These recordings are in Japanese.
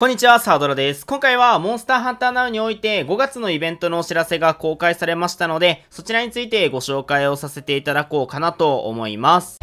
こんにちは、サードラです。今回は、モンスターハンターナウにおいて5月のイベントのお知らせが公開されましたので、そちらについてご紹介をさせていただこうかなと思います。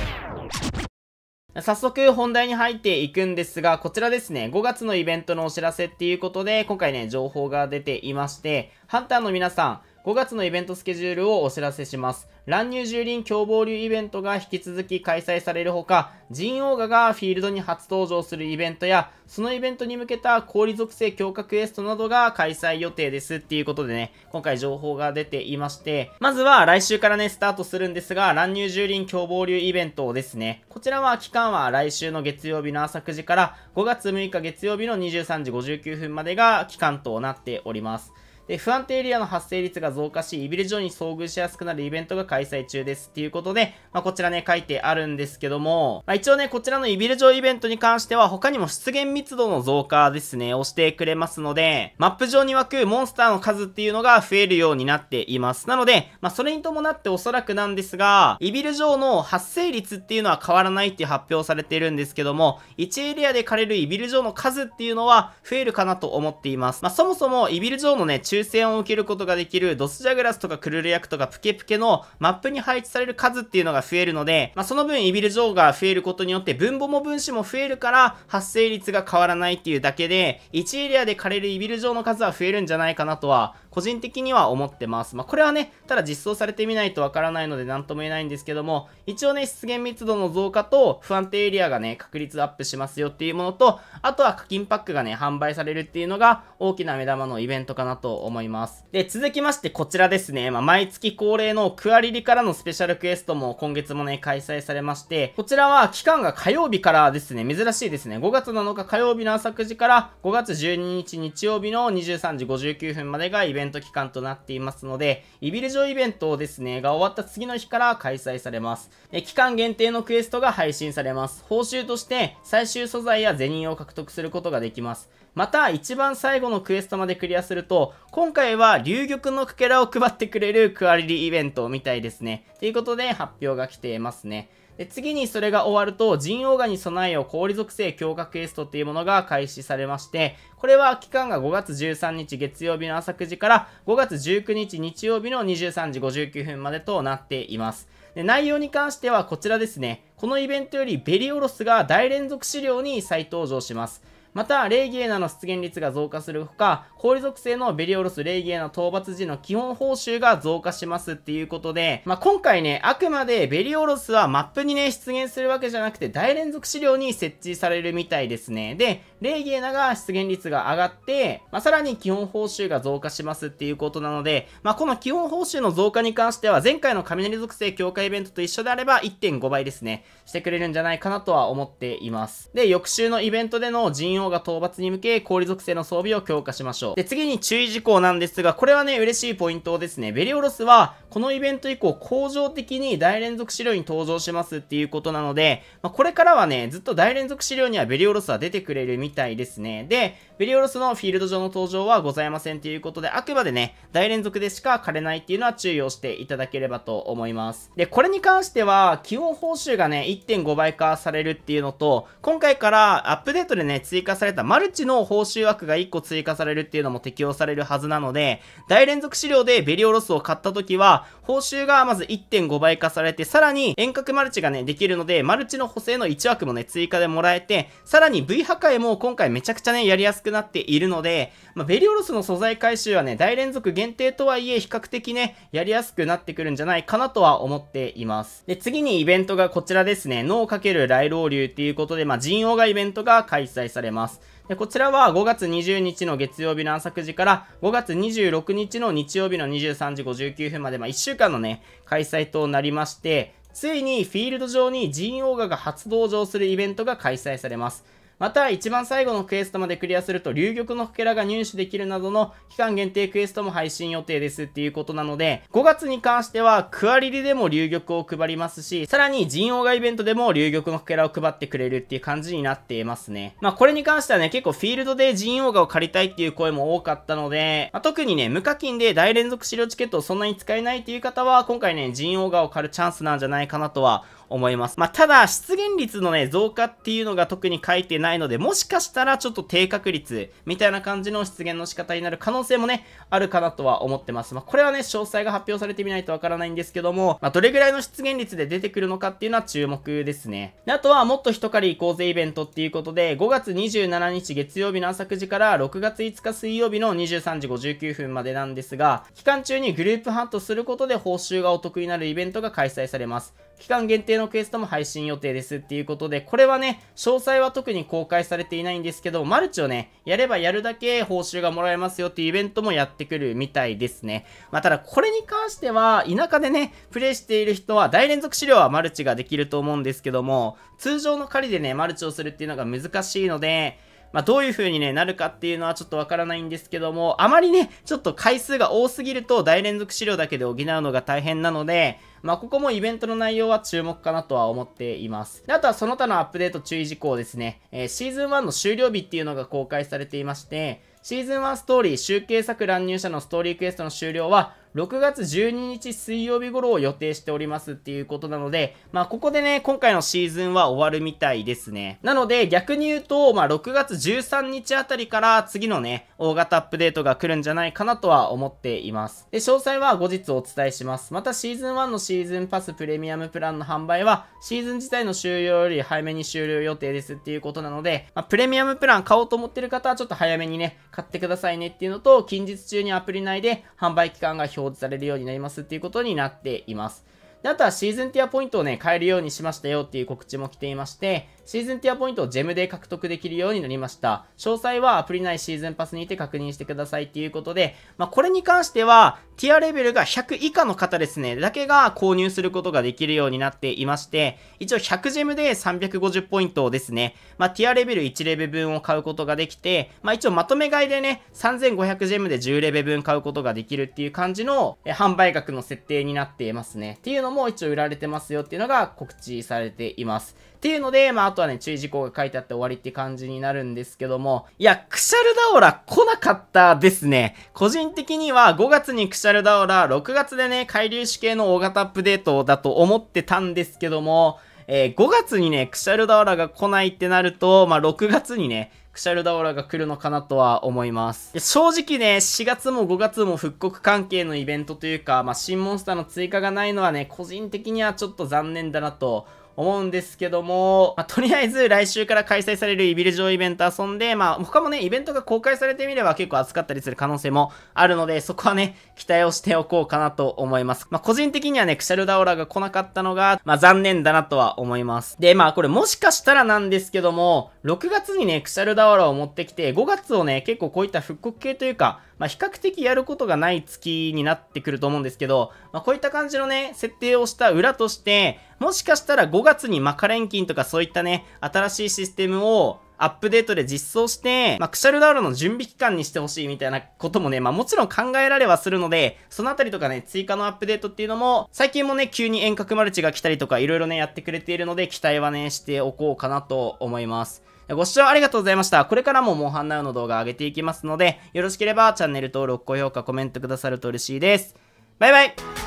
早速本題に入っていくんですが、こちらですね、5月のイベントのお知らせっていうことで、今回ね、情報が出ていまして、ハンターの皆さん、5月のイベントスケジュールをお知らせします。乱入蹂躙凶暴流イベントが引き続き開催されるほか、ジンオーガがフィールドに初登場するイベントや、そのイベントに向けた氷属性強化クエストなどが開催予定ですっていうことでね、今回情報が出ていまして、まずは来週からね、スタートするんですが、乱入蹂躙凶暴流イベントですね。こちらは期間は来週の月曜日の朝9時から5月6日月曜日の23時59分までが期間となっております。で、不安定エリアの発生率が増加し、イビルジョーに遭遇しやすくなるイベントが開催中です。っていうことで、まあ、こちらね、書いてあるんですけども、まあ、一応ね、こちらのイビルジョーイベントに関しては、他にも出現密度の増加ですね、をしてくれますので、マップ上に湧くモンスターの数っていうのが増えるようになっています。なので、まあ、それに伴っておそらくなんですが、イビルジョーの発生率っていうのは変わらないって発表されてるんですけども、1エリアで借りるイビルジョーの数っていうのは増えるかなと思っています。まあ、そもそもイビルジョーのね、抽選を受けることができるドスジャグラスとかクルル役とかプケプケのマップに配置される数っていうのが増えるので、まあ、その分イビルジョーが増えることによって分母も分子も増えるから発生率が変わらないっていうだけで、1エリアで枯れるイビルジョーの数は増えるんじゃないかなとは個人的には思ってます。まあ、これはね、ただ実装されてみないとわからないので何とも言えないんですけども、一応ね、出現密度の増加と不安定エリアがね、確率アップしますよっていうものと、あとは課金パックがね、販売されるっていうのが大きな目玉のイベントかなと思います。で、続きましてこちらですね、まあ、毎月恒例のクアリリからのスペシャルクエストも今月もね、開催されまして、こちらは期間が火曜日からですね、珍しいですね、5月7日火曜日の朝9時から5月12日日曜日の23時59分までがイベントベント期間となっていますので、イビルジョイベントをですね、が終わった次の日から開催されます。で期間限定のクエストが配信されます。報酬として、最終素材や銭を獲得することができます。また、一番最後のクエストまでクリアすると、今回は流玉のかけらを配ってくれるクアリリイベントみたいですね。ということで、発表が来ていますね。で、次にそれが終わると、ジンオガに備えよ氷属性強化クエストっていうものが開始されまして、これは期間が5月13日月曜日の朝9時から5月19日日曜日の23時59分までとなっています。で、内容に関してはこちらですね。このイベントよりベリオロスが大連続資料に再登場します。また、レイギエナの出現率が増加するほか、氷属性のベリオロス、レイギエナ討伐時の基本報酬が増加しますっていうことで、まあ、今回ね、あくまでベリオロスはマップにね、出現するわけじゃなくて、大連続資料に設置されるみたいですね。で、レイギエナが出現率が上がって、まあ、さらに基本報酬が増加しますっていうことなので、まあ、この基本報酬の増加に関しては、前回の雷属性強化イベントと一緒であれば1.5倍ですね、してくれるんじゃないかなとは思っています。で、翌週のイベントでの陣容が討伐に向け、氷属性の装備を強化しましょう。で、次に注意事項なんですが、これはね、嬉しいポイントですね。ベリオロスは、このイベント以降、恒常的に大連続資料に登場しますっていうことなので、まあ、これからはね、ずっと大連続資料にはベリオロスは出てくれるみたいですね。で、ベリオロスのフィールド上の登場はございませんということで、あくまでね、大連続でしか枯れないっていうのは注意をしていただければと思います。で、これに関しては、基本報酬がね、1.5倍化されるっていうのと、今回からアップデートでね、追加されたマルチの報酬枠が1個追加されるっていうのも適用されるはずなので、大連続資料でベリオロスを買った時は、報酬がまず1.5倍化されて、さらに遠隔マルチがね、できるので、マルチの補正の1枠もね、追加でもらえて、さらに V 破壊も今回めちゃくちゃね、やりやすくなっているので、まあ、ベリオロスの素材回収はね、大連続限定とはいえ、比較的ね、やりやすくなってくるんじゃないかなとは思っています。で、次にイベントがこちらですね、脳×ライロ流っていうことで、まあ、人王がイベントが開催されます。ます。でこちらは5月20日の月曜日の朝9時から5月26日の日曜日の23時59分まで、まあ、1週間のね、開催となりまして、ついにフィールド上にジンオーガが初登場するイベントが開催されます。また、一番最後のクエストまでクリアすると、流玉のかけらが入手できるなどの期間限定クエストも配信予定ですっていうことなので、5月に関しては、クアリリでも流玉を配りますし、さらに人王がイベントでも流玉のかけらを配ってくれるっていう感じになっていますね。まあ、これに関してはね、結構フィールドで人王がを借りたいっていう声も多かったので、まあ、特にね、無課金で大連続資料チケットをそんなに使えないっていう方は、今回ね、人王がを借るチャンスなんじゃないかなとは思います。まあ、ただ、出現率のね、増加っていうのが特に書いてないので、もしかしたらちょっと低確率みたいな感じの出現の仕方になる可能性もね、あるかなとは思ってます。まあ、これはね、詳細が発表されてみないとわからないんですけども、まあ、どれぐらいの出現率で出てくるのかっていうのは注目ですね。であとは、もっと一狩り行こうぜイベントっていうことで、5月27日月曜日の朝9時から6月5日水曜日の23時59分までなんですが、期間中にグループハントすることで報酬がお得になるイベントが開催されます。期間限定のクエストも配信予定ですっていうことで、これはね、詳細は特に公開されていないんですけど、マルチをね、やればやるだけ報酬がもらえますよっていうイベントもやってくるみたいですね。まあ、ただこれに関しては、田舎でね、プレイしている人は大連続資料はマルチができると思うんですけども、通常の狩りでね、マルチをするっていうのが難しいので、まあ、どういう風にね、なるかっていうのはちょっとわからないんですけども、あまりね、ちょっと回数が多すぎると大連続資料だけで補うのが大変なので、まあ、ここもイベントの内容は注目かなとは思っています。であとはその他のアップデート注意事項ですね。えー、シーズン1の終了日っていうのが公開されていまして、シーズン1ストーリー、集計作乱入者のストーリークエストの終了は、6月12日水曜日頃を予定しておりますっていうことなので、まあここでね、今回のシーズンは終わるみたいですね。なので逆に言うと、まあ6月13日あたりから次のね、大型アップデートが来るんじゃないかなとは思っています。で、詳細は後日お伝えします。またシーズン1のシーズンパスプレミアムプランの販売は、シーズン自体の終了より早めに終了予定ですっていうことなので、まあ、プレミアムプラン買おうと思ってる方はちょっと早めにね、買ってくださいねっていうのと、近日中にアプリ内で販売期間が表表示されるようになりますっていうことになっています。で、あとはシーズンティアポイントをね、変えるようにしましたよっていう告知も来ていまして、シーズンティアポイントをジェムで獲得できるようになりました。詳細はアプリ内シーズンパスにて確認してくださいっていうことで、まあ、これに関しては、ティアレベルが100以下の方ですね、だけが購入することができるようになっていまして、一応100ジェムで350ポイントですね、まあ、ティアレベル1レベ分を買うことができて、まあ、一応まとめ買いでね、3500ジェムで10レベ分買うことができるっていう感じの販売額の設定になっていますね。っていうのも一応売られてますよっていうのが告知されています。っていうので、まあ、あとはね、注意事項が書いてあって終わりって感じになるんですけども、いや、クシャルダオラ来なかったですね。個人的には5月にクシャルダオラ、6月でね、海流子系の大型アップデートだと思ってたんですけども、えー、5月にね、クシャルダオラが来ないってなると、まあ、6月にね、クシャルダオラが来るのかなとは思います。正直ね、4月も5月も復刻関係のイベントというか、まあ、新モンスターの追加がないのはね、個人的にはちょっと残念だなと思うんですけども、まあ、とりあえず来週から開催されるイビル城イベント遊んで、まあ、他もね、イベントが公開されてみれば結構熱かったりする可能性もあるので、そこはね、期待をしておこうかなと思います。まあ、個人的にはね、クシャルダオラが来なかったのが、まあ、残念だなとは思います。で、まあ、これもしかしたらなんですけども、6月にね、クシャルダオラを持ってきて、5月をね、結構こういった復刻系というか、まあ、比較的やることがない月になってくると思うんですけど、まあ、こういった感じのね、設定をした裏として、もしかしたら5月にマカレンキンとかそういったね、新しいシステムをアップデートで実装して、まあ、クシャルダウロの準備期間にしてほしいみたいなこともね、まあ、もちろん考えられはするので、そのあたりとかね、追加のアップデートっていうのも、最近もね、急に遠隔マルチが来たりとか、いろいろね、やってくれているので、期待はね、しておこうかなと思います。ご視聴ありがとうございました。これからもモンハンナウの動画上げていきますので、よろしければチャンネル登録、高評価、コメントくださると嬉しいです。バイバイ